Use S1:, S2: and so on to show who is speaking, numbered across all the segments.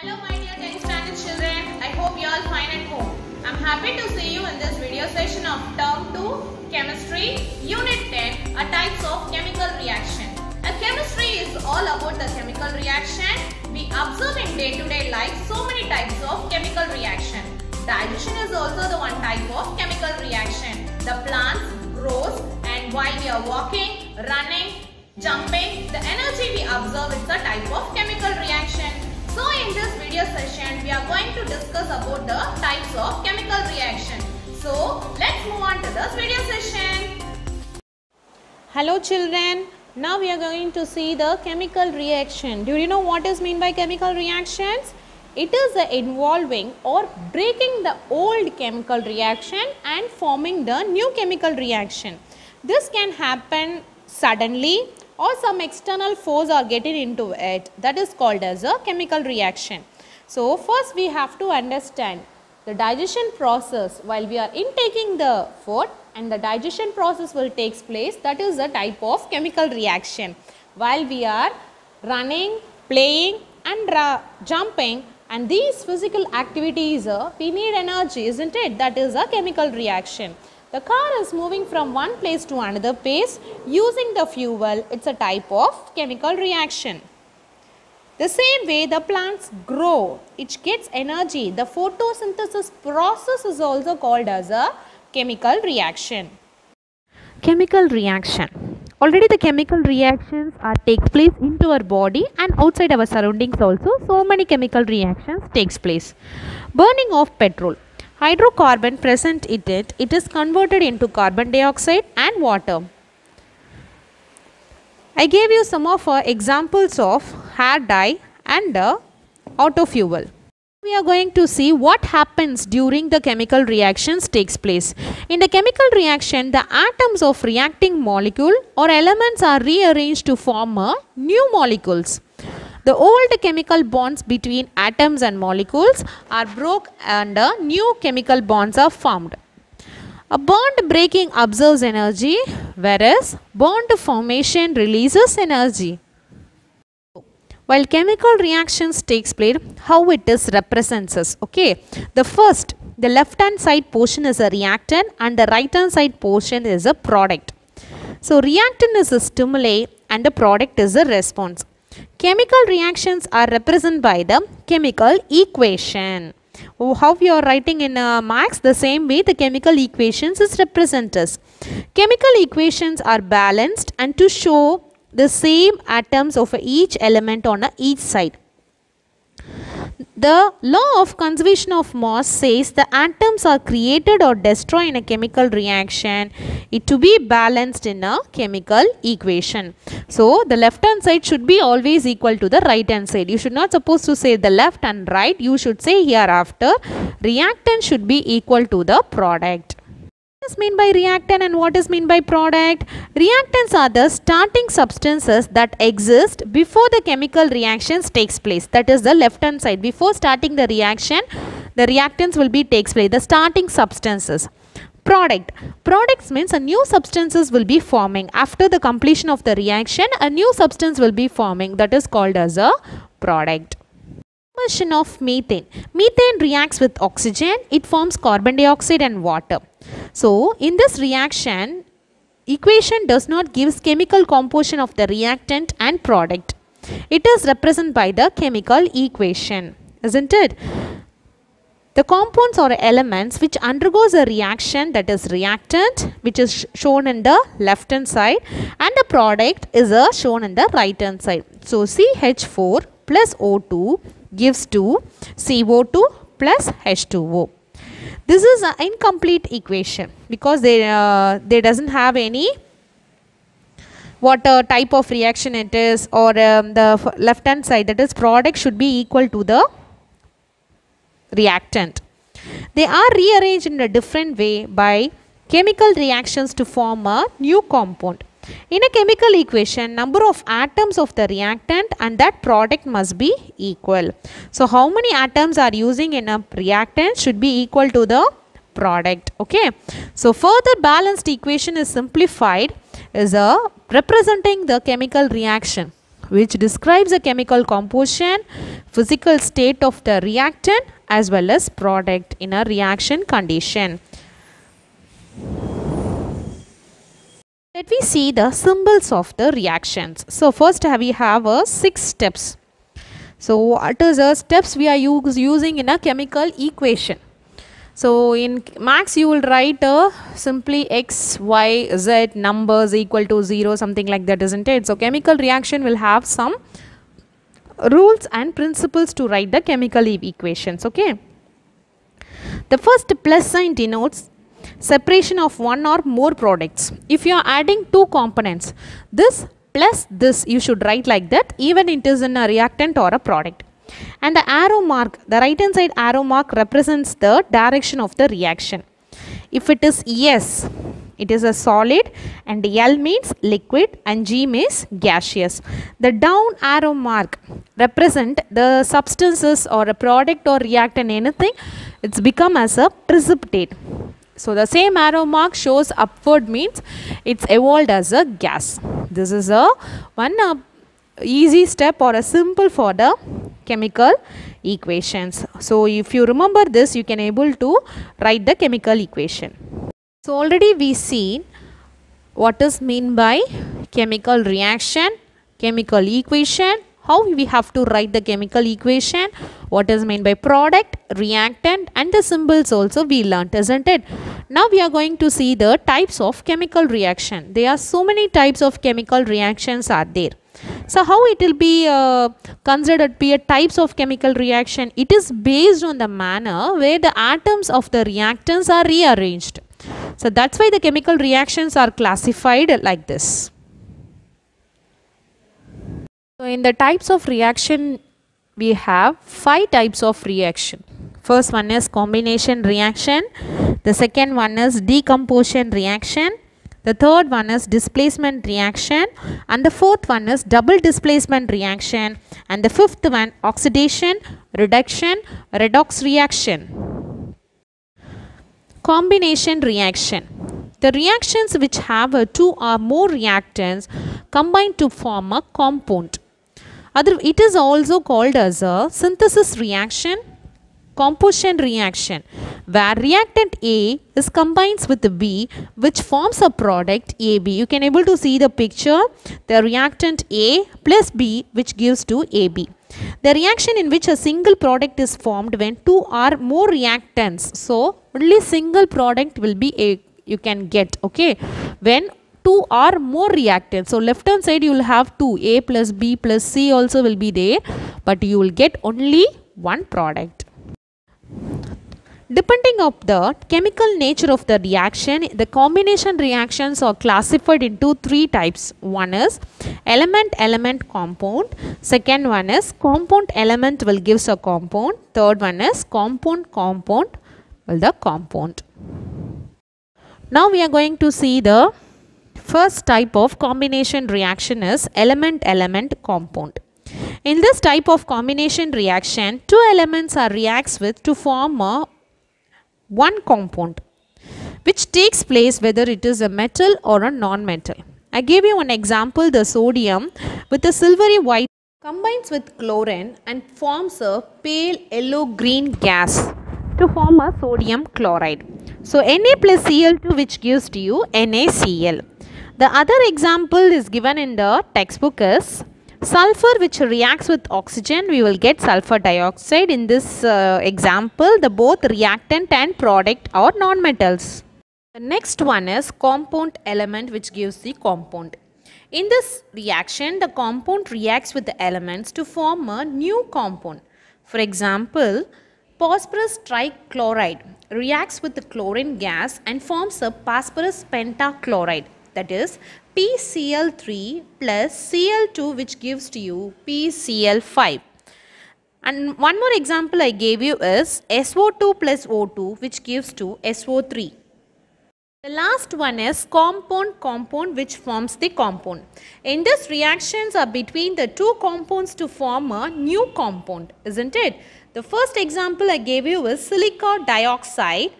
S1: Hello my dear 10th standard children. I hope you all fine at home. I'm happy to see you in this video session of Term 2 Chemistry Unit 10 A Types of Chemical Reaction. A chemistry is all about the chemical reaction. We observe in day-to-day -day life so many types of chemical reaction. Digestion is also the one type of chemical reaction. The plants grows and while we are walking, running, jumping, the energy we observe is the type of chemical reaction. So in this video session, we are going to discuss about the types of chemical reaction. So let's move on to this video session. Hello children. Now we are going to see the chemical reaction. Do you know what is mean by chemical reactions? It is the involving or breaking the old chemical reaction and forming the new chemical reaction. This can happen suddenly or some external force are getting into it that is called as a chemical reaction. So, first we have to understand the digestion process while we are intaking the food and the digestion process will takes place that is a type of chemical reaction. While we are running, playing and jumping and these physical activities uh, we need energy isn't it that is a chemical reaction. The car is moving from one place to another place using the fuel. It's a type of chemical reaction. The same way the plants grow, it gets energy. The photosynthesis process is also called as a chemical reaction. Chemical reaction. Already the chemical reactions are take place into our body and outside our surroundings also. So many chemical reactions takes place. Burning of petrol hydrocarbon present in it, it is converted into carbon dioxide and water. I gave you some of uh, examples of hair dye and uh, auto fuel. We are going to see what happens during the chemical reactions takes place. In the chemical reaction, the atoms of reacting molecule or elements are rearranged to form uh, new molecules. The old chemical bonds between atoms and molecules are broke and uh, new chemical bonds are formed. A bond breaking absorbs energy whereas bond formation releases energy. While chemical reactions takes place, how it is represents us. Okay, the first, the left hand side portion is a reactant and the right hand side portion is a product. So reactant is a stimuli and the product is a response. Chemical reactions are represented by the chemical equation. Oh, how you are writing in uh, Max, the same way the chemical equations is represented. Chemical equations are balanced and to show the same atoms of each element on each side. The law of conservation of mass says the atoms are created or destroyed in a chemical reaction it to be balanced in a chemical equation. So the left hand side should be always equal to the right hand side. You should not suppose to say the left and right. You should say hereafter reactant should be equal to the product is mean by reactant and what is mean by product? Reactants are the starting substances that exist before the chemical reactions takes place. That is the left hand side. Before starting the reaction, the reactants will be takes place. The starting substances product. Products means a new substances will be forming. After the completion of the reaction, a new substance will be forming that is called as a product combustion of methane. Methane reacts with oxygen, it forms carbon dioxide and water. So in this reaction, equation does not gives chemical composition of the reactant and product. It is represented by the chemical equation, isn't it? The compounds or elements which undergoes a reaction that is reactant which is shown in the left hand side and the product is uh, shown in the right hand side. So CH4 plus O2 gives to CO2 plus H2O. This is an incomplete equation because they, uh, they doesn't have any what uh, type of reaction it is or um, the left hand side that is product should be equal to the reactant. They are rearranged in a different way by chemical reactions to form a new compound. In a chemical equation, number of atoms of the reactant and that product must be equal. So, how many atoms are using in a reactant should be equal to the product. Okay. So, further balanced equation is simplified is a uh, representing the chemical reaction which describes the chemical composition, physical state of the reactant as well as product in a reaction condition. Let we see the symbols of the reactions. So first we have a six steps. So what is the steps we are use, using in a chemical equation? So in max you will write a uh, simply x, y, z numbers equal to 0 something like that isn't it? So chemical reaction will have some rules and principles to write the chemical equations okay. The first plus sign denotes separation of one or more products. If you are adding two components, this plus this you should write like that even it is in a reactant or a product. And the arrow mark, the right hand side arrow mark represents the direction of the reaction. If it is yes, it is a solid and L means liquid and G means gaseous. The down arrow mark represent the substances or a product or reactant anything. It's become as a precipitate. So the same arrow mark shows upward means it's evolved as a gas. This is a one uh, easy step or a simple for the chemical equations. So if you remember this you can able to write the chemical equation. So already we seen what is mean by chemical reaction, chemical equation how we have to write the chemical equation what is meant by product reactant and the symbols also we learnt isn't it now we are going to see the types of chemical reaction there are so many types of chemical reactions are there so how it will be uh, considered be a types of chemical reaction it is based on the manner where the atoms of the reactants are rearranged so that's why the chemical reactions are classified like this so in the types of reaction, we have five types of reaction. First one is combination reaction. The second one is decomposition reaction. The third one is displacement reaction. And the fourth one is double displacement reaction. And the fifth one oxidation, reduction, redox reaction. Combination reaction. The reactions which have two or more reactants combine to form a compound. Other, it is also called as a synthesis reaction, composition reaction, where reactant A is combines with B which forms a product AB. You can able to see the picture, the reactant A plus B which gives to AB. The reaction in which a single product is formed when two or more reactants. So, only single product will be a you can get okay when two or more reactants. So left hand side you will have two A plus B plus C also will be there but you will get only one product. Depending of the chemical nature of the reaction, the combination reactions are classified into three types. One is element-element compound. Second one is compound-element will gives a compound. Third one is compound-compound will the compound. Now we are going to see the First type of combination reaction is element-element compound. In this type of combination reaction, two elements are reacts with to form a one compound which takes place whether it is a metal or a non-metal. I gave you an example the sodium with a silvery white combines with chlorine and forms a pale yellow green gas to form a sodium chloride. So Na plus Cl2 which gives to you NaCl. The other example is given in the textbook is sulfur which reacts with oxygen we will get sulfur dioxide. In this uh, example the both reactant and product are nonmetals. The next one is compound element which gives the compound. In this reaction the compound reacts with the elements to form a new compound. For example, phosphorus trichloride reacts with the chlorine gas and forms a phosphorus pentachloride that is PCl3 plus Cl2 which gives to you PCl5. And one more example I gave you is SO2 plus O2 which gives to SO3. The last one is compound-compound which forms the compound. In this reactions are between the two compounds to form a new compound, isn't it? The first example I gave you is silica dioxide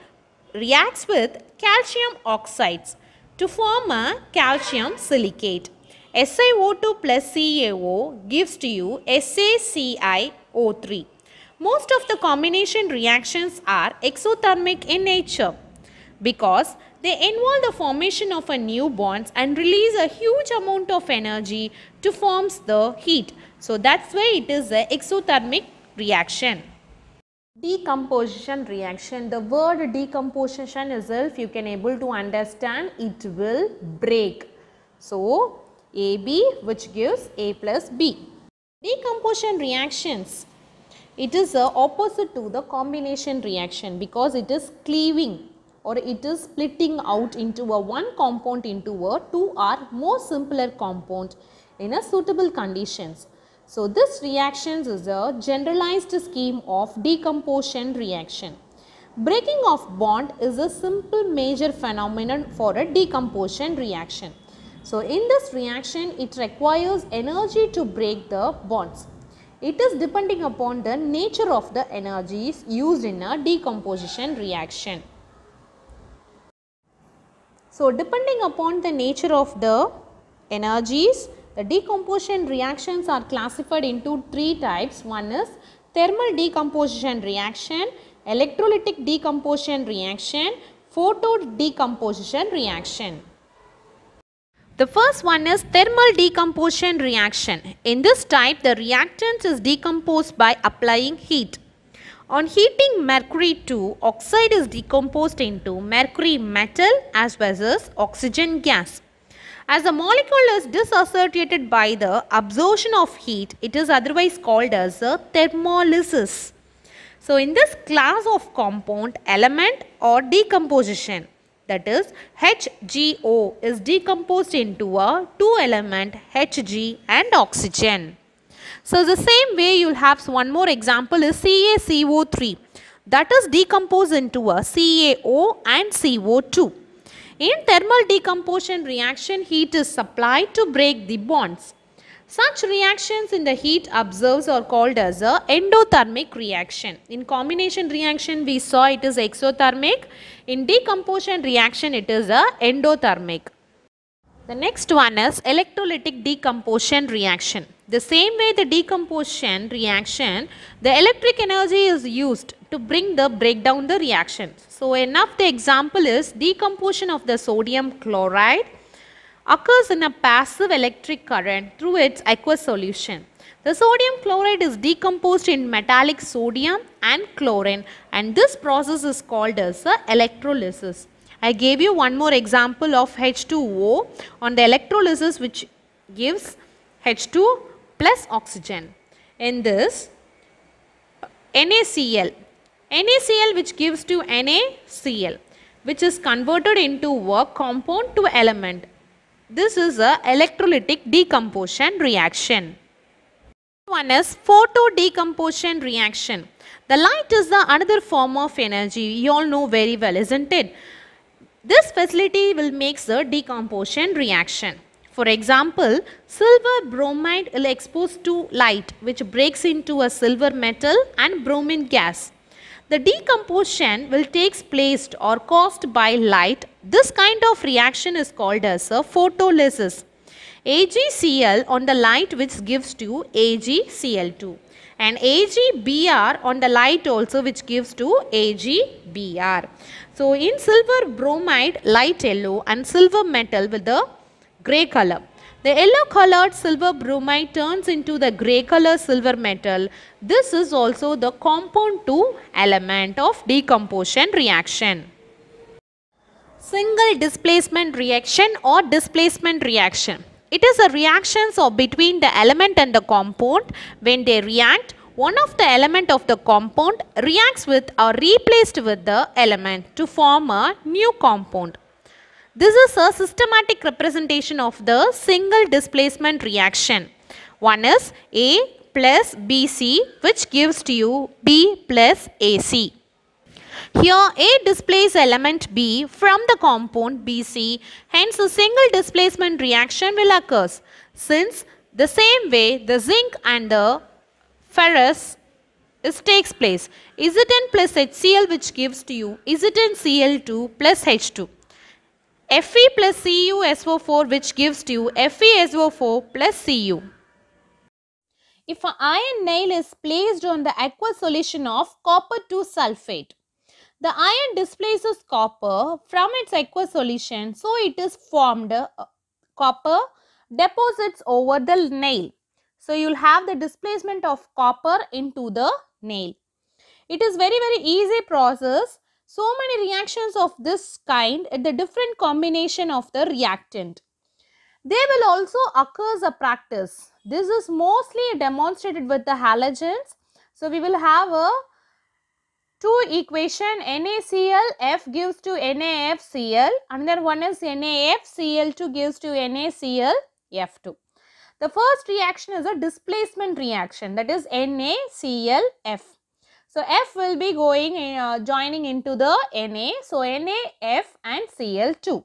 S1: reacts with calcium oxides to form a calcium silicate. SiO2 plus CaO gives to you SaCiO3. Most of the combination reactions are exothermic in nature because they involve the formation of a new bonds and release a huge amount of energy to form the heat. So that's why it is an exothermic reaction decomposition reaction the word decomposition itself you can able to understand it will break so ab which gives a plus b decomposition reactions it is a opposite to the combination reaction because it is cleaving or it is splitting out into a one compound into a two or more simpler compound in a suitable conditions so this reaction is a generalized scheme of decomposition reaction. Breaking of bond is a simple major phenomenon for a decomposition reaction. So in this reaction it requires energy to break the bonds. It is depending upon the nature of the energies used in a decomposition reaction. So depending upon the nature of the energies the decomposition reactions are classified into three types. One is thermal decomposition reaction, electrolytic decomposition reaction, photo decomposition reaction. The first one is thermal decomposition reaction. In this type, the reactant is decomposed by applying heat. On heating mercury 2, oxide is decomposed into mercury metal as well as oxygen gas. As a molecule is dissociated by the absorption of heat, it is otherwise called as a thermolysis. So in this class of compound, element or decomposition, that is HGO is decomposed into a two element Hg and oxygen. So the same way you'll have one more example is CaCO3 that is decomposed into a CaO and CO2. In thermal decomposition reaction, heat is supplied to break the bonds. Such reactions in the heat observes are called as a endothermic reaction. In combination reaction we saw it is exothermic. In decomposition reaction it is a endothermic. The next one is electrolytic decomposition reaction. The same way the decomposition reaction, the electric energy is used to bring the breakdown the reaction. So enough the example is decomposition of the sodium chloride occurs in a passive electric current through its aqueous solution. The sodium chloride is decomposed in metallic sodium and chlorine and this process is called as electrolysis. I gave you one more example of H2O on the electrolysis which gives H2 plus oxygen. In this NaCl NaCl which gives to NaCl which is converted into a compound to element. This is a electrolytic decomposition reaction. One is photo decomposition reaction. The light is the another form of energy. You all know very well, isn't it? This facility will make the decomposition reaction. For example, silver bromide will expose to light which breaks into a silver metal and bromine gas. The decomposition will takes place or caused by light. This kind of reaction is called as a photolysis. AgCl on the light which gives to AgCl2 and AgBr on the light also which gives to AgBr. So in silver bromide light yellow and silver metal with the grey color. The yellow colored silver bromide turns into the grey color silver metal. This is also the compound 2 element of decomposition reaction. Single displacement reaction or displacement reaction. It is a reaction so between the element and the compound. When they react, one of the element of the compound reacts with or replaced with the element to form a new compound. This is a systematic representation of the single displacement reaction. One is A plus BC which gives to you B plus AC. Here A displaces element B from the compound BC hence a single displacement reaction will occur since the same way the zinc and the ferrous is takes place. Is it in plus HCl which gives to you is it in Cl2 plus H2. Fe plus CuSO4 which gives you FeSO4 plus Cu. If an iron nail is placed on the aqueous solution of copper 2 sulfate, the iron displaces copper from its aqueous solution so it is formed uh, copper deposits over the nail. So you will have the displacement of copper into the nail. It is very very easy process so many reactions of this kind at the different combination of the reactant. They will also occur as a practice. This is mostly demonstrated with the halogens. So we will have a two equation NaCl F gives to NaFCl another one is NaFCl2 gives to NaCl F2. The first reaction is a displacement reaction that is NaClF. So, F will be going in, uh, joining into the Na. So, Na, F and Cl2.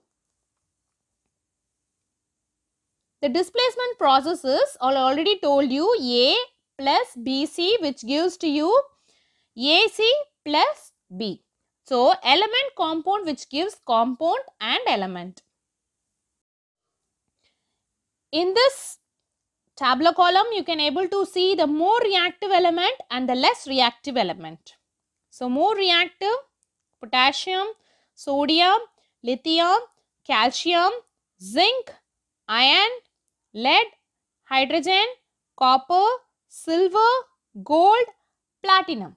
S1: The displacement process is, I already told you, A plus BC which gives to you AC plus B. So, element compound which gives compound and element. In this tabular column you can able to see the more reactive element and the less reactive element. So more reactive potassium, sodium, lithium, calcium, zinc, iron, lead, hydrogen, copper, silver, gold, platinum.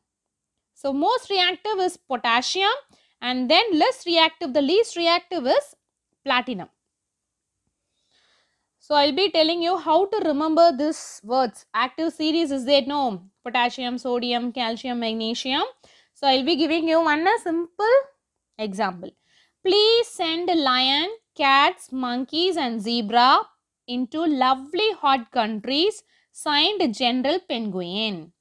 S1: So most reactive is potassium and then less reactive the least reactive is platinum. So I'll be telling you how to remember these words. Active series is there no potassium, sodium, calcium, magnesium. So I'll be giving you one simple example. Please send lion, cats, monkeys and zebra into lovely hot countries signed General Penguin.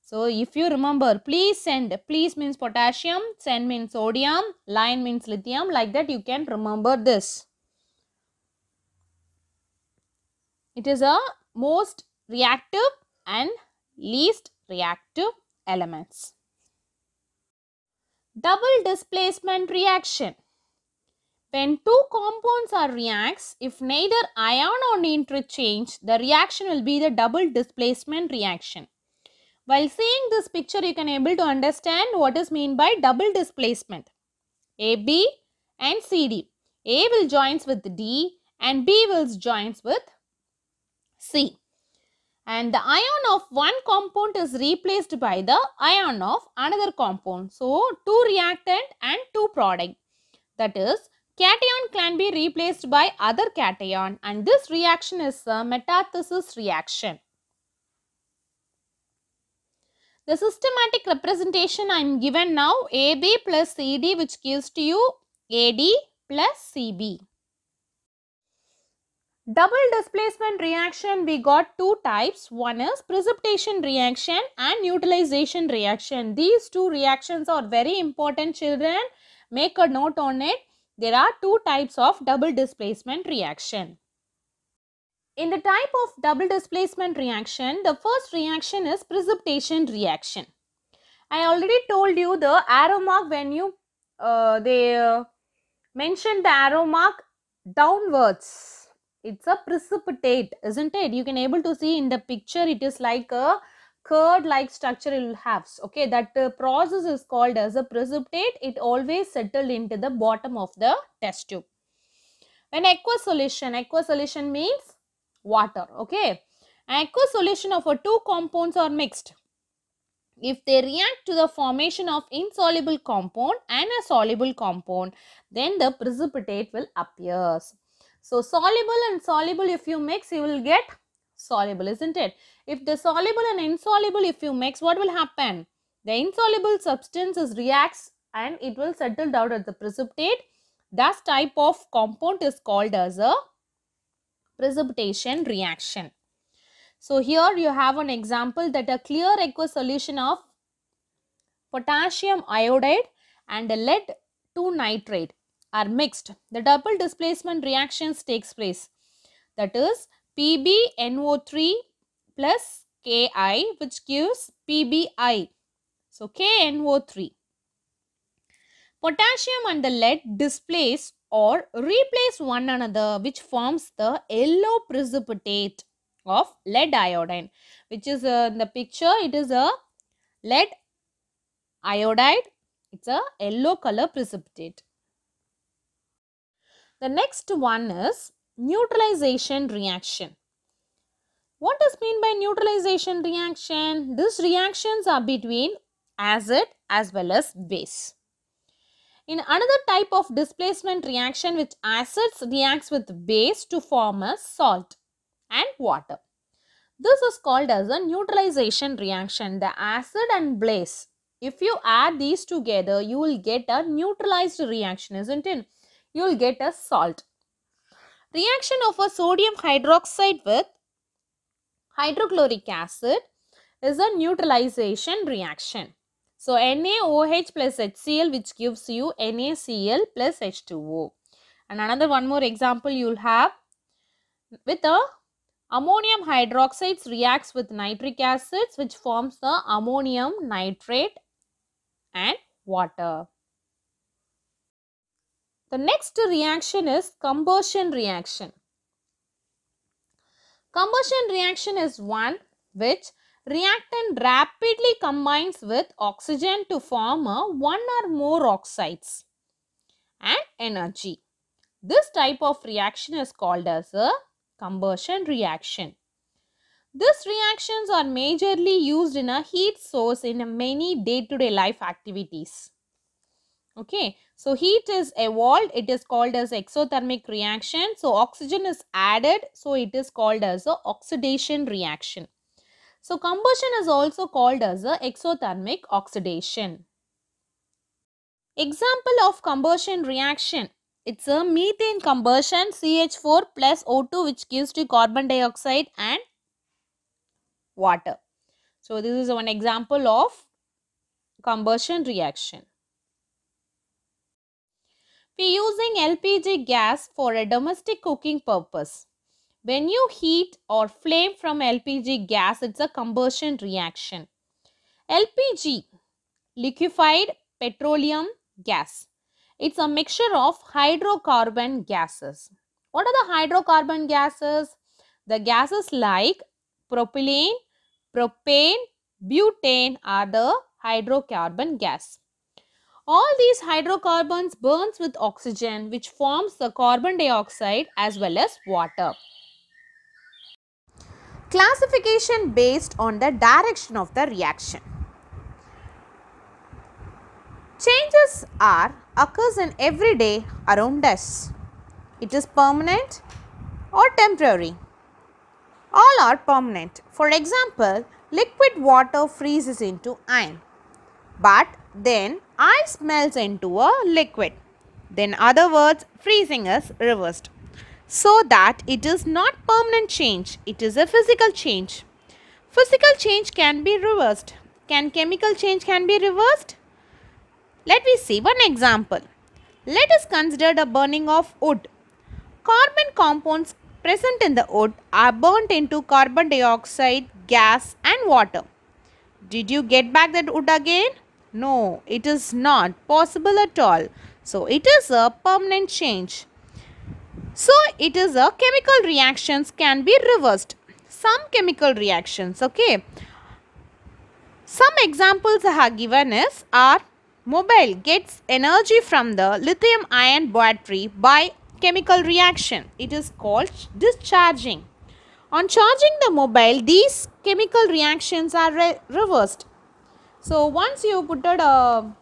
S1: So if you remember please send. Please means potassium, send means sodium, lion means lithium like that you can remember this. It is a most reactive and least reactive elements. Double displacement reaction. When two compounds are reacts, if neither ion or interchange, the reaction will be the double displacement reaction. While seeing this picture, you can able to understand what is mean by double displacement. AB and CD. A will joins with D and B will joins with C. And the ion of one compound is replaced by the ion of another compound. So, two reactant and two product. That is, cation can be replaced by other cation and this reaction is a metathesis reaction. The systematic representation I am given now AB plus CD which gives to you AD plus CB. Double displacement reaction, we got two types. One is precipitation reaction and neutralization reaction. These two reactions are very important children. Make a note on it. There are two types of double displacement reaction. In the type of double displacement reaction, the first reaction is precipitation reaction. I already told you the arrow mark when you, uh, they uh, mentioned the arrow mark downwards it's a precipitate isn't it you can able to see in the picture it is like a curd like structure it will have okay that uh, process is called as a precipitate it always settled into the bottom of the test tube when aqueous solution aqueous solution means water okay aqueous solution of a two compounds are mixed if they react to the formation of insoluble compound and a soluble compound then the precipitate will appears so soluble and soluble if you mix you will get soluble isn't it? If the soluble and insoluble if you mix what will happen? The insoluble substance is reacts and it will settle down at the precipitate. That type of compound is called as a precipitation reaction. So here you have an example that a clear aqueous solution of potassium iodide and lead 2 nitrate are mixed, the double displacement reactions takes place. That is PbNO3 plus Ki which gives PbI. So KNO3. Potassium and the lead displace or replace one another which forms the yellow precipitate of lead iodine which is uh, in the picture it is a lead iodide it's a yellow color precipitate the next one is neutralization reaction. What does mean by neutralization reaction? These reactions are between acid as well as base. In another type of displacement reaction which acids reacts with base to form a salt and water. This is called as a neutralization reaction. The acid and base. If you add these together, you will get a neutralized reaction, isn't it? you will get a salt. Reaction of a sodium hydroxide with hydrochloric acid is a neutralization reaction. So NaOH plus HCl which gives you NaCl plus H2O. And another one more example you will have with a ammonium hydroxides reacts with nitric acids which forms the ammonium nitrate and water. The next reaction is combustion reaction. Combustion reaction is one which reactant rapidly combines with oxygen to form a one or more oxides and energy. This type of reaction is called as a combustion reaction. These reactions are majorly used in a heat source in many day-to-day -day life activities. Okay, so heat is evolved, it is called as exothermic reaction. So oxygen is added, so it is called as a oxidation reaction. So combustion is also called as a exothermic oxidation. Example of combustion reaction. It's a methane combustion CH4 plus O2 which gives to carbon dioxide and water. So this is one example of combustion reaction be using LPG gas for a domestic cooking purpose. When you heat or flame from LPG gas, it's a combustion reaction. LPG, liquefied petroleum gas. It's a mixture of hydrocarbon gases. What are the hydrocarbon gases? The gases like propylene, propane, butane are the hydrocarbon gas. All these hydrocarbons burns with oxygen which forms the carbon dioxide as well as water. Classification based on the direction of the reaction. Changes are occurs in every day around us. It is permanent or temporary. All are permanent. For example, liquid water freezes into ice but then ice melts into a liquid. Then other words, freezing is reversed. So that it is not permanent change, it is a physical change. Physical change can be reversed. Can chemical change can be reversed? Let me see one example. Let us consider the burning of wood. Carbon compounds present in the wood are burnt into carbon dioxide, gas and water. Did you get back that wood again? No, it is not possible at all. So it is a permanent change. So it is a chemical reactions can be reversed. Some chemical reactions, okay. Some examples are given is are mobile gets energy from the lithium ion battery by chemical reaction. It is called discharging. On charging the mobile, these chemical reactions are re reversed. So once you put a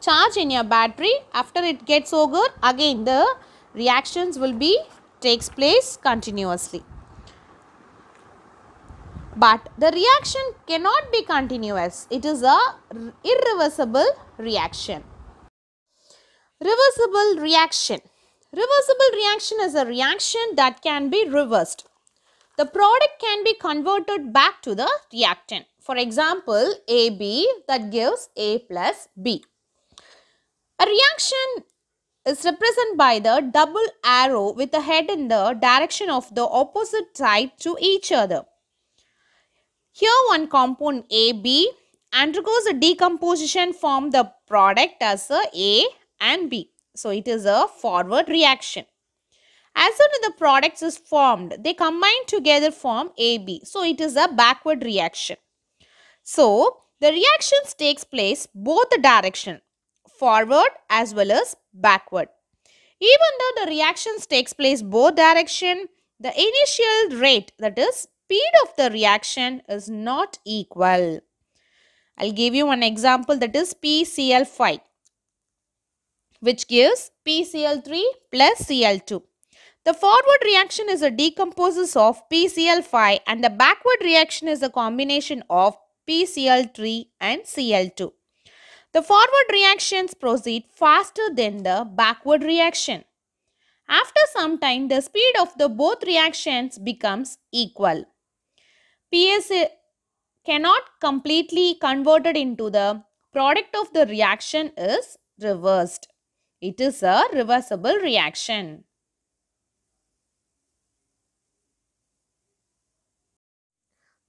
S1: charge in your battery, after it gets over, again the reactions will be takes place continuously. But the reaction cannot be continuous. It is a irreversible reaction. Reversible reaction. Reversible reaction is a reaction that can be reversed. The product can be converted back to the reactant for example AB that gives A plus B. A reaction is represented by the double arrow with the head in the direction of the opposite side to each other. Here one compound AB undergoes a decomposition from the product as a A and B. So it is a forward reaction. As soon as the product is formed, they combine together form AB. So it is a backward reaction. So, the reactions takes place both the direction, forward as well as backward. Even though the reactions takes place both direction, the initial rate that is speed of the reaction is not equal. I'll give you one example that is PCl5 which gives PCl3 plus Cl2. The forward reaction is a decomposition of PCl5 and the backward reaction is a combination of PCl3 and Cl2. The forward reactions proceed faster than the backward reaction. After some time, the speed of the both reactions becomes equal. PSA cannot completely converted into the product of the reaction is reversed. It is a reversible reaction.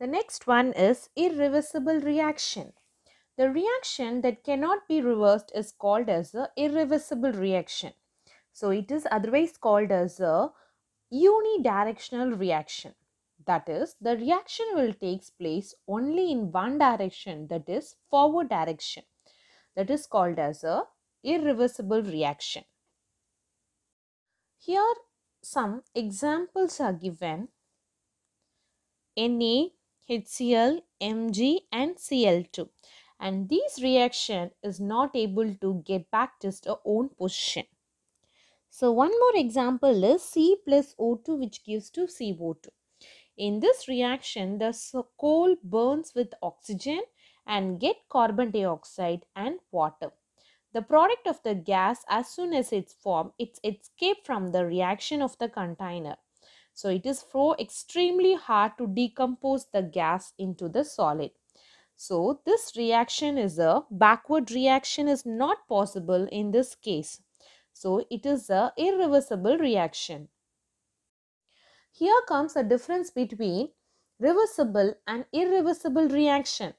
S1: The next one is irreversible reaction. The reaction that cannot be reversed is called as a irreversible reaction. So it is otherwise called as a unidirectional reaction. That is, the reaction will take place only in one direction, that is forward direction. That is called as a irreversible reaction. Here some examples are given. Na HCl, Mg and Cl2 and this reaction is not able to get back to its own position. So one more example is C plus O2 which gives to CO2. In this reaction the coal burns with oxygen and get carbon dioxide and water. The product of the gas as soon as it's formed, it's escaped from the reaction of the container. So it is extremely hard to decompose the gas into the solid. So this reaction is a backward reaction is not possible in this case. So it is a irreversible reaction. Here comes a difference between reversible and irreversible reaction.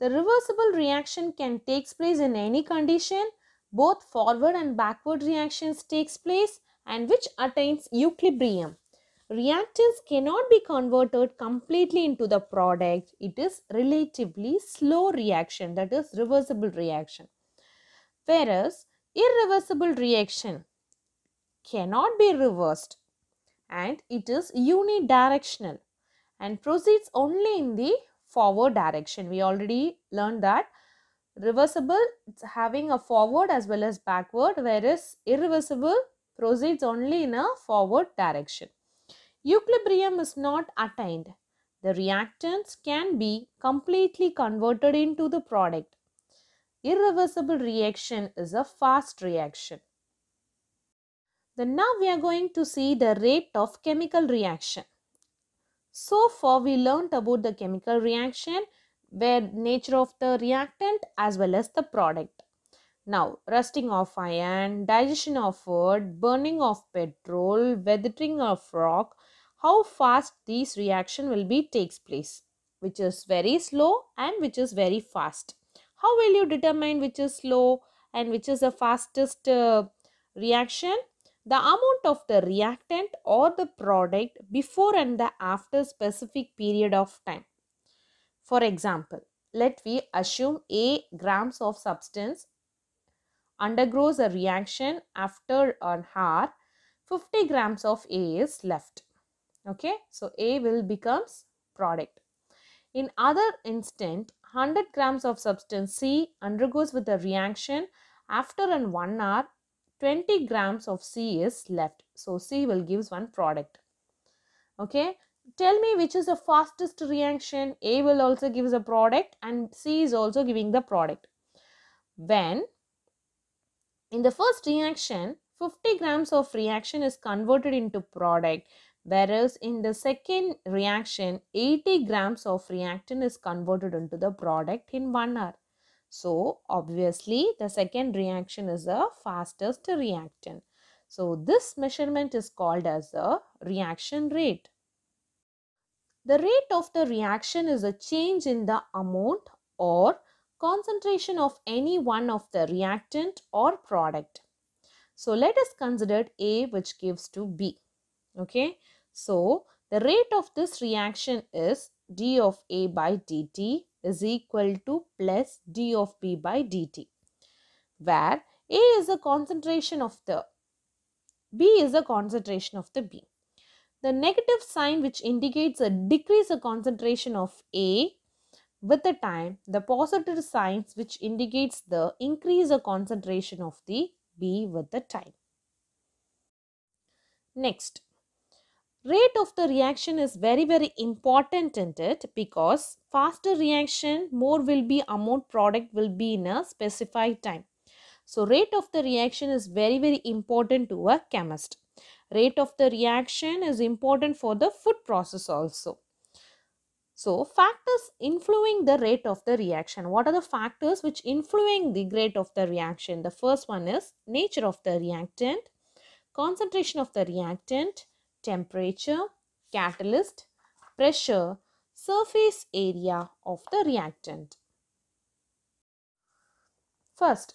S1: The reversible reaction can takes place in any condition. Both forward and backward reactions takes place and which attains equilibrium reactants cannot be converted completely into the product. It is relatively slow reaction that is reversible reaction. Whereas irreversible reaction cannot be reversed and it is unidirectional and proceeds only in the forward direction. We already learned that reversible it's having a forward as well as backward whereas irreversible proceeds only in a forward direction equilibrium is not attained. The reactants can be completely converted into the product. Irreversible reaction is a fast reaction. Then now we are going to see the rate of chemical reaction. So far we learnt about the chemical reaction where nature of the reactant as well as the product. Now, rusting of iron, digestion of wood, burning of petrol, weathering of rock, how fast these reaction will be takes place which is very slow and which is very fast. How will you determine which is slow and which is the fastest uh, reaction? The amount of the reactant or the product before and the after specific period of time. For example, let we assume A grams of substance undergoes a reaction after an hour, 50 grams of A is left okay so a will becomes product in other instant 100 grams of substance c undergoes with a reaction after an 1 hour 20 grams of c is left so c will gives one product okay tell me which is the fastest reaction a will also gives a product and c is also giving the product when in the first reaction 50 grams of reaction is converted into product Whereas in the second reaction, 80 grams of reactant is converted into the product in 1 hour. So, obviously, the second reaction is the fastest reaction. So, this measurement is called as the reaction rate. The rate of the reaction is a change in the amount or concentration of any one of the reactant or product. So, let us consider A which gives to B. Okay. So, the rate of this reaction is d of A by dt is equal to plus d of B by dt where A is the concentration of the B is the concentration of the B. The negative sign which indicates a decrease a concentration of A with the time, the positive signs which indicates the increase a concentration of the B with the time. Next, rate of the reaction is very very important in it because faster reaction more will be amount product will be in a specified time. So rate of the reaction is very very important to a chemist. Rate of the reaction is important for the food process also. So factors influencing the rate of the reaction. What are the factors which influence the rate of the reaction? The first one is nature of the reactant, concentration of the reactant, temperature, catalyst, pressure, surface area of the reactant. First,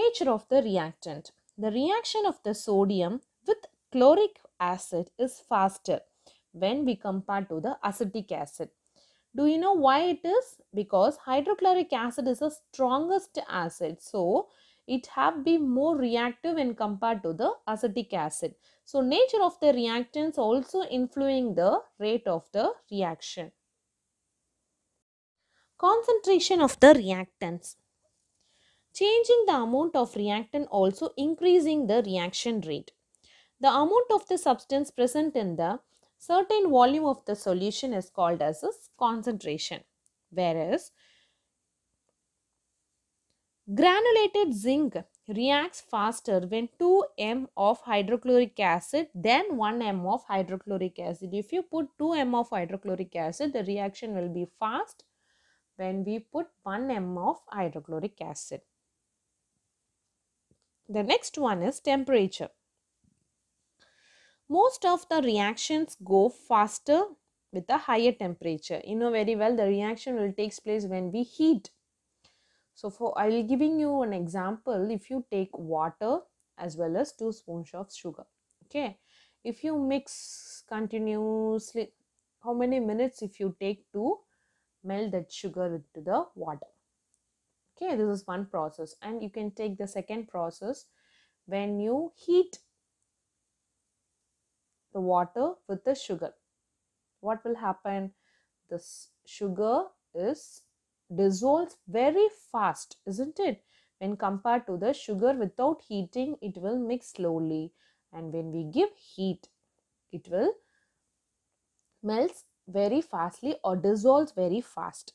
S1: nature of the reactant. The reaction of the sodium with chloric acid is faster when we compare to the acetic acid. Do you know why it is? Because hydrochloric acid is the strongest acid. So, it have been more reactive when compared to the acetic acid. So nature of the reactants also influencing the rate of the reaction. Concentration of the reactants. Changing the amount of reactant also increasing the reaction rate. The amount of the substance present in the certain volume of the solution is called as a concentration. Whereas, granulated zinc reacts faster when 2m of hydrochloric acid than 1m of hydrochloric acid. If you put 2m of hydrochloric acid, the reaction will be fast when we put 1m of hydrochloric acid. The next one is temperature. Most of the reactions go faster with a higher temperature. You know very well the reaction will takes place when we heat so for I'll giving you an example if you take water as well as 2 spoons of sugar. Okay. If you mix continuously how many minutes if you take to melt that sugar into the water. Okay, this is one process and you can take the second process when you heat the water with the sugar. What will happen? This sugar is dissolves very fast, isn't it? When compared to the sugar without heating, it will mix slowly. And when we give heat, it will melts very fastly or dissolves very fast.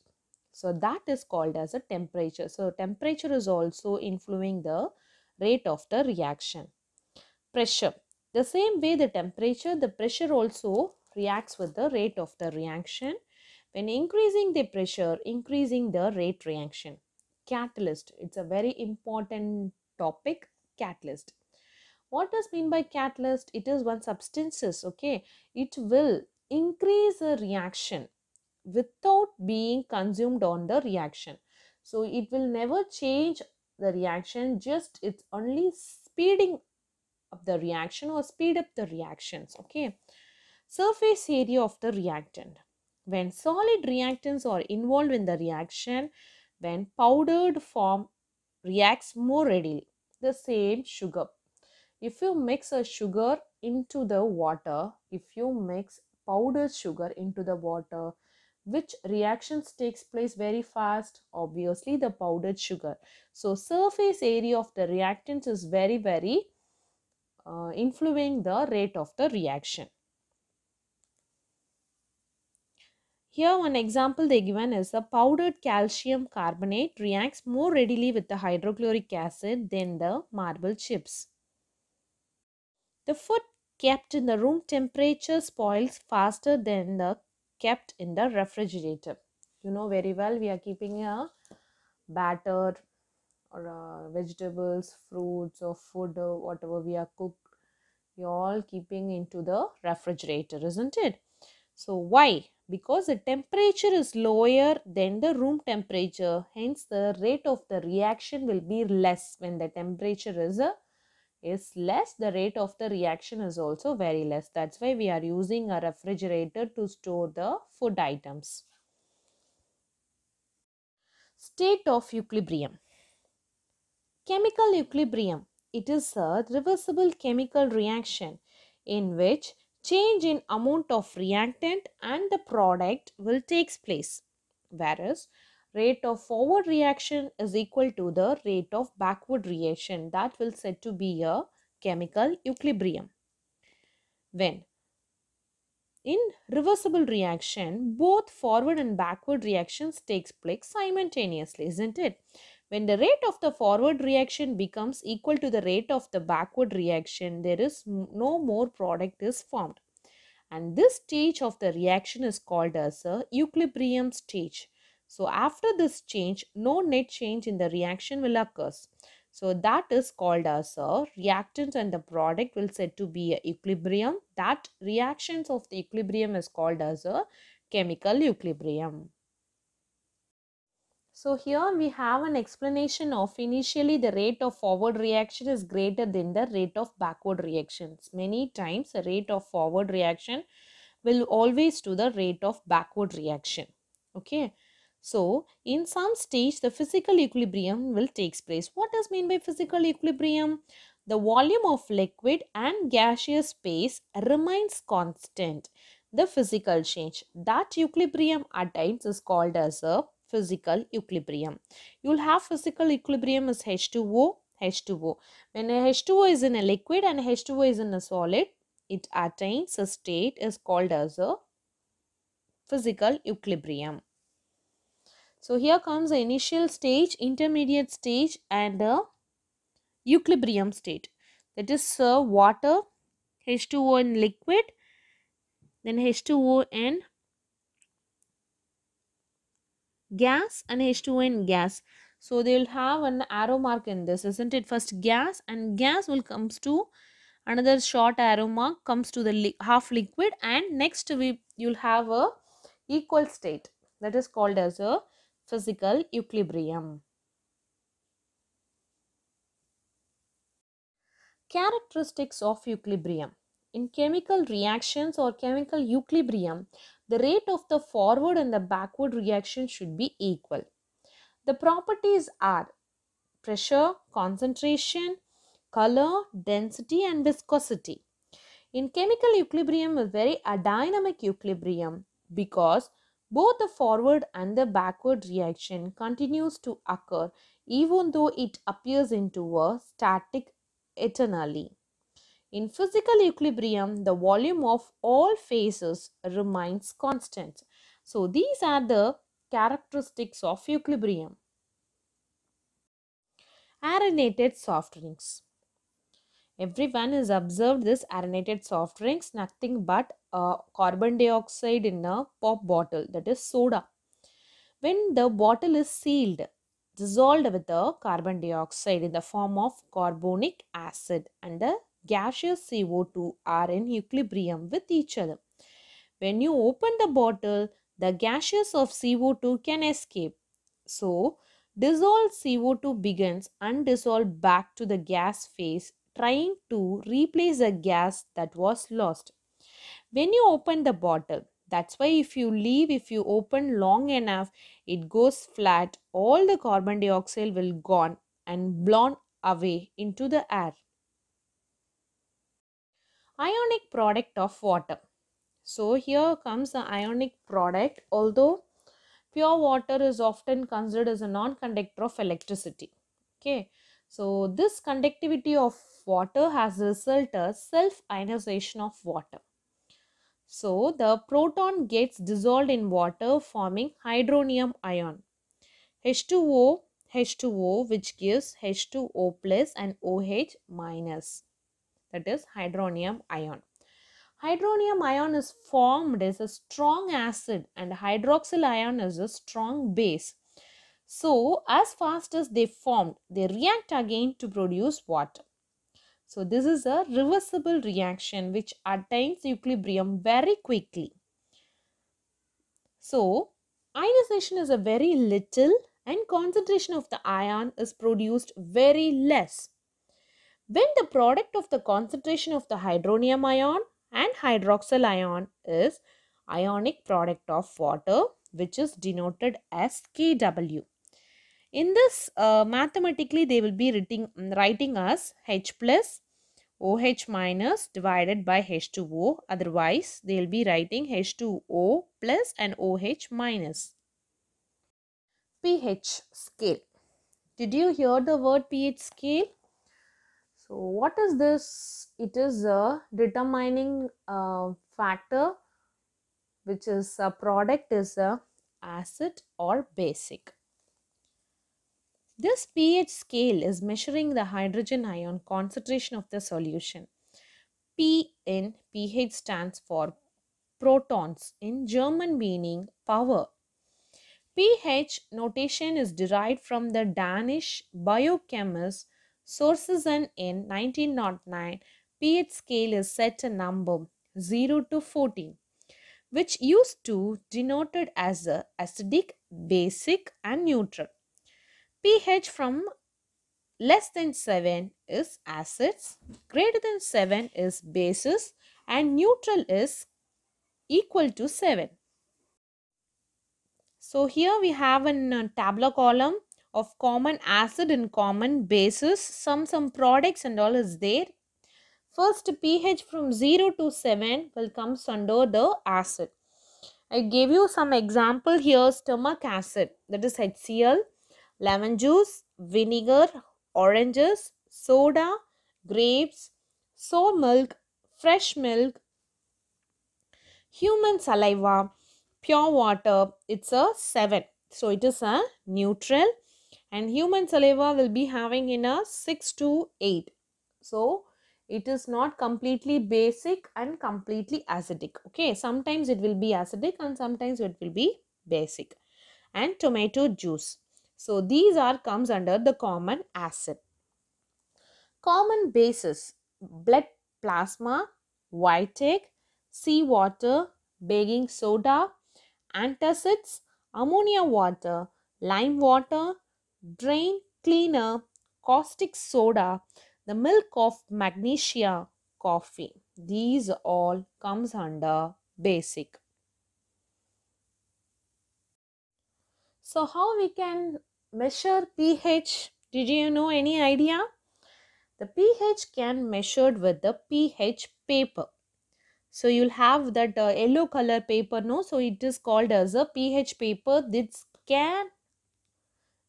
S1: So that is called as a temperature. So temperature is also influencing the rate of the reaction. Pressure. The same way the temperature, the pressure also reacts with the rate of the reaction. When increasing the pressure, increasing the rate reaction. Catalyst, it's a very important topic, catalyst. What does mean by catalyst? It is one substances, okay. It will increase the reaction without being consumed on the reaction. So it will never change the reaction, just it's only speeding up the reaction or speed up the reactions, okay. Surface area of the reactant. When solid reactants are involved in the reaction, when powdered form reacts more readily, the same sugar. If you mix a sugar into the water, if you mix powdered sugar into the water, which reactions takes place very fast obviously the powdered sugar so surface area of the reactants is very very uh, influencing the rate of the reaction Here one example they given is the powdered calcium carbonate reacts more readily with the hydrochloric acid than the marble chips. The food kept in the room temperature spoils faster than the kept in the refrigerator. You know very well we are keeping a batter or uh, vegetables, fruits or food or whatever we are cooked. We are all keeping into the refrigerator, isn't it? So why? because the temperature is lower than the room temperature hence the rate of the reaction will be less when the temperature is a, uh, is less the rate of the reaction is also very less that's why we are using a refrigerator to store the food items state of equilibrium chemical equilibrium it is a reversible chemical reaction in which change in amount of reactant and the product will takes place. Whereas rate of forward reaction is equal to the rate of backward reaction that will said to be a chemical equilibrium. When in reversible reaction, both forward and backward reactions takes place simultaneously, isn't it? When the rate of the forward reaction becomes equal to the rate of the backward reaction, there is no more product is formed. And this stage of the reaction is called as a equilibrium stage. So after this change, no net change in the reaction will occur. So that is called as a reactant and the product will said to be a equilibrium. That reactions of the equilibrium is called as a chemical equilibrium. So here we have an explanation of initially the rate of forward reaction is greater than the rate of backward reactions. Many times the rate of forward reaction will always to the rate of backward reaction. Okay. So in some stage the physical equilibrium will takes place. What does mean by physical equilibrium? The volume of liquid and gaseous space remains constant. The physical change that equilibrium at times is called as a physical equilibrium. You'll have physical equilibrium is H2O, H2O. When H2O is in a liquid and H2O is in a solid, it attains a state is called as a physical equilibrium. So here comes the initial stage, intermediate stage and the equilibrium state. That is uh, water, H2O in liquid, then H2O in gas and H2N gas. So they will have an arrow mark in this, isn't it? First gas and gas will comes to another short arrow mark comes to the li half liquid and next we you'll have a equal state that is called as a physical equilibrium. Characteristics of equilibrium. In chemical reactions or chemical equilibrium, the rate of the forward and the backward reaction should be equal. The properties are pressure, concentration, color, density and viscosity. In chemical equilibrium is very a dynamic equilibrium because both the forward and the backward reaction continues to occur even though it appears into a static eternally. In physical equilibrium, the volume of all phases remains constant. So these are the characteristics of equilibrium. Arenated soft drinks. Everyone has observed this arenated soft drinks, nothing but uh, carbon dioxide in a pop bottle, that is soda. When the bottle is sealed, dissolved with the carbon dioxide in the form of carbonic acid and the gaseous CO2 are in equilibrium with each other. When you open the bottle, the gaseous of CO2 can escape. So, dissolved CO2 begins undissolved back to the gas phase trying to replace the gas that was lost. When you open the bottle, that's why if you leave, if you open long enough, it goes flat, all the carbon dioxide will gone and blown away into the air ionic product of water. So here comes the ionic product although pure water is often considered as a non-conductor of electricity. Okay. So this conductivity of water has resulted self-ionization of water. So the proton gets dissolved in water forming hydronium ion. H2O, H2O which gives H2O plus and OH minus that is hydronium ion. Hydronium ion is formed as a strong acid and hydroxyl ion is a strong base. So, as fast as they formed, they react again to produce water. So, this is a reversible reaction which attains equilibrium very quickly. So, ionization is a very little and concentration of the ion is produced very less when the product of the concentration of the hydronium ion and hydroxyl ion is ionic product of water which is denoted as KW. In this uh, mathematically they will be writing, mm, writing as H plus OH minus divided by H2O otherwise they will be writing H2O plus and OH minus. pH scale. Did you hear the word pH scale? So what is this? It is a determining uh, factor which is a product is a acid or basic. This pH scale is measuring the hydrogen ion concentration of the solution. P in pH stands for protons in German meaning power. pH notation is derived from the Danish biochemist sources and in 1909 pH scale is set a number 0 to 14 which used to denoted as a acidic, basic and neutral. pH from less than 7 is acids, greater than 7 is bases and neutral is equal to 7. So here we have a uh, tabular column of common acid and common bases. Some, some products and all is there. First pH from 0 to 7 will comes under the acid. I gave you some example here stomach acid that is HCl, lemon juice, vinegar, oranges, soda, grapes, sour milk, fresh milk, human saliva, pure water. It's a 7. So it is a neutral and human saliva will be having in a 6 to 8. So, it is not completely basic and completely acidic. Okay, sometimes it will be acidic and sometimes it will be basic. And tomato juice. So, these are comes under the common acid. Common bases, blood plasma, white sea seawater, baking soda, antacids, ammonia water, lime water, drain cleaner, caustic soda, the milk of magnesia, coffee. These all comes under basic. So how we can measure pH? Did you know any idea? The pH can measured with the pH paper. So you'll have that uh, yellow color paper, no? So it is called as a pH paper. This can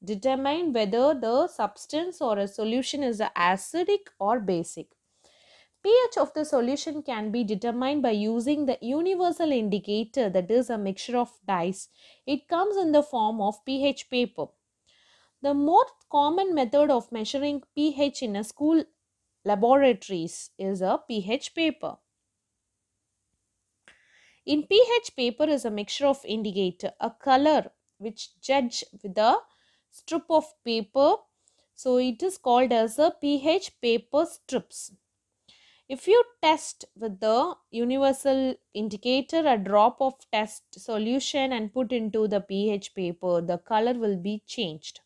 S1: Determine whether the substance or a solution is acidic or basic. pH of the solution can be determined by using the universal indicator that is a mixture of dyes. It comes in the form of pH paper. The most common method of measuring pH in a school laboratories is a pH paper. In pH paper is a mixture of indicator, a color which judge with the strip of paper. So it is called as a pH paper strips. If you test with the universal indicator a drop of test solution and put into the pH paper, the color will be changed.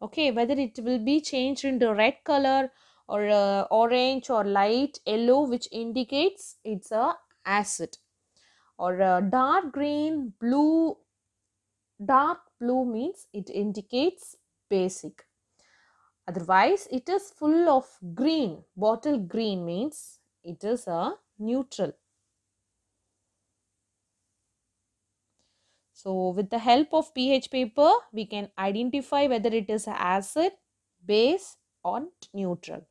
S1: Okay, whether it will be changed into red color or uh, orange or light yellow which indicates it's a acid or a uh, dark green, blue, dark blue means it indicates basic. Otherwise, it is full of green. Bottle green means it is a neutral. So, with the help of pH paper, we can identify whether it is acid, base or neutral.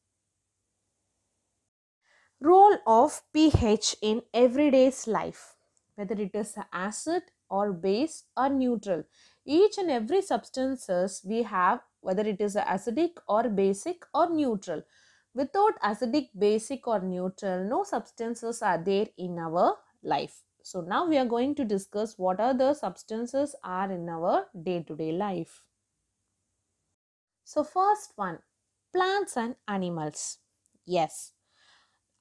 S1: Role of pH in everyday's life, whether it is acid or base or neutral each and every substances we have whether it is acidic or basic or neutral without acidic basic or neutral no substances are there in our life so now we are going to discuss what are the substances are in our day-to-day -day life so first one plants and animals yes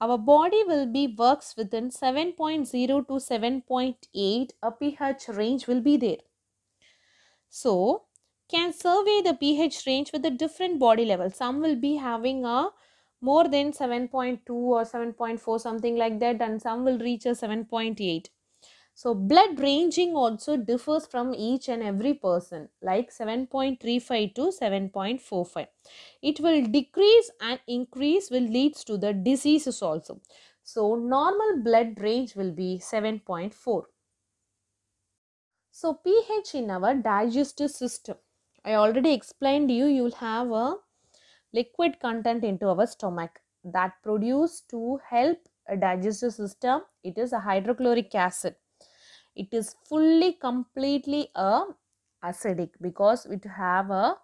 S1: our body will be works within 7.0 to 7.8 a ph range will be there so, can survey the pH range with the different body level. Some will be having a more than 7.2 or 7.4 something like that and some will reach a 7.8. So blood ranging also differs from each and every person like 7.35 to 7.45. It will decrease and increase will leads to the diseases also. So normal blood range will be 7.4. So pH in our digestive system. I already explained you, you will have a liquid content into our stomach that produced to help a digestive system. It is a hydrochloric acid. It is fully completely a acidic because it have a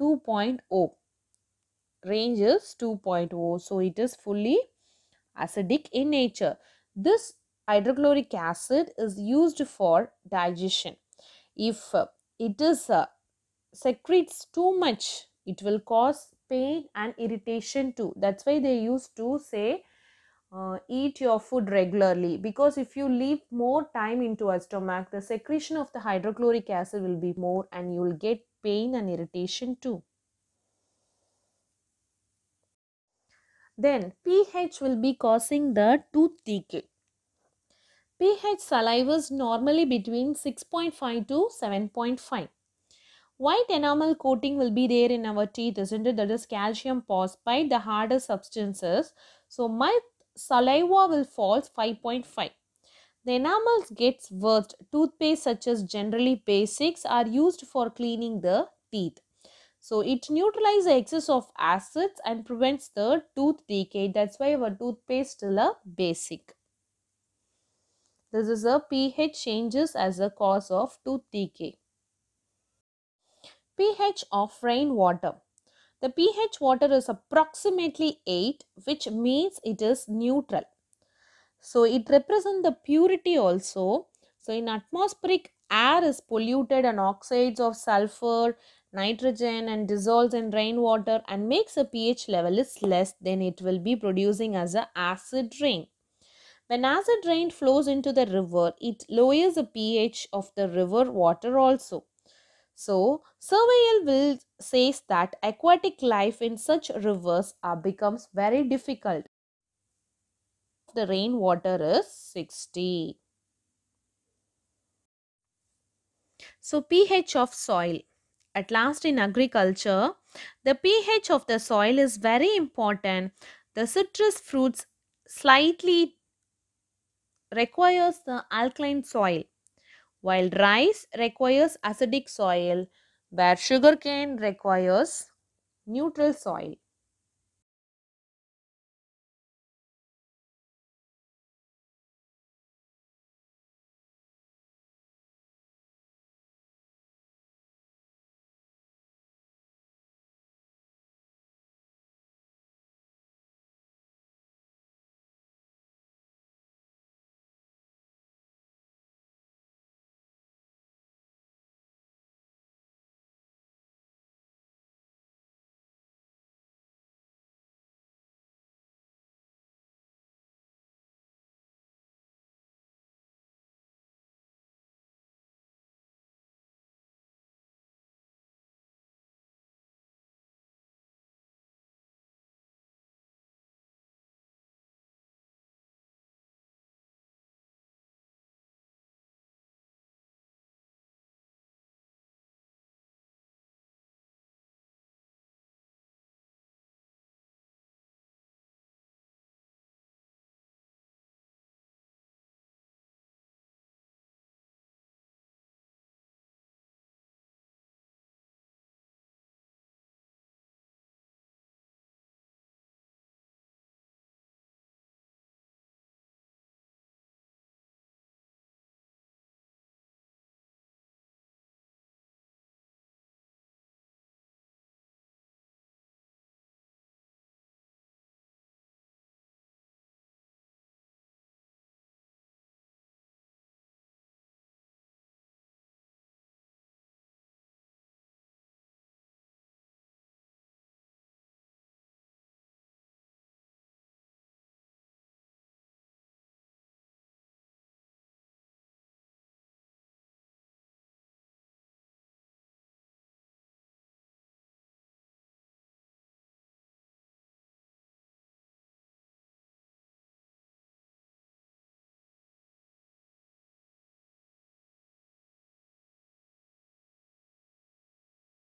S1: 2.0 range is 2.0 so it is fully acidic in nature this hydrochloric acid is used for digestion. If uh, it is uh, secretes too much, it will cause pain and irritation too. That's why they used to say uh, eat your food regularly because if you leave more time into your stomach, the secretion of the hydrochloric acid will be more and you will get pain and irritation too. Then pH will be causing the tooth decay pH saliva is normally between 6.5 to 7.5. White enamel coating will be there in our teeth, isn't it? That is calcium phosphate, the harder substances. So my saliva will fall 5.5. The enamel gets worst. Toothpaste such as generally basics are used for cleaning the teeth. So it neutralizes the excess of acids and prevents the tooth decay. That's why our toothpaste is a basic. This is a pH changes as a cause of tooth decay. pH of rainwater. The pH water is approximately 8 which means it is neutral. So it represents the purity also. So in atmospheric air is polluted and oxides of sulfur, nitrogen and dissolves in rainwater and makes a pH level is less then it will be producing as a acid rain. When acid rain flows into the river, it lowers the pH of the river water also. So, survival will says that aquatic life in such rivers are becomes very difficult. The rainwater is 60. So, pH of soil. At last in agriculture, the pH of the soil is very important. The citrus fruits slightly requires the alkaline soil, while rice requires acidic soil, where sugarcane requires neutral soil.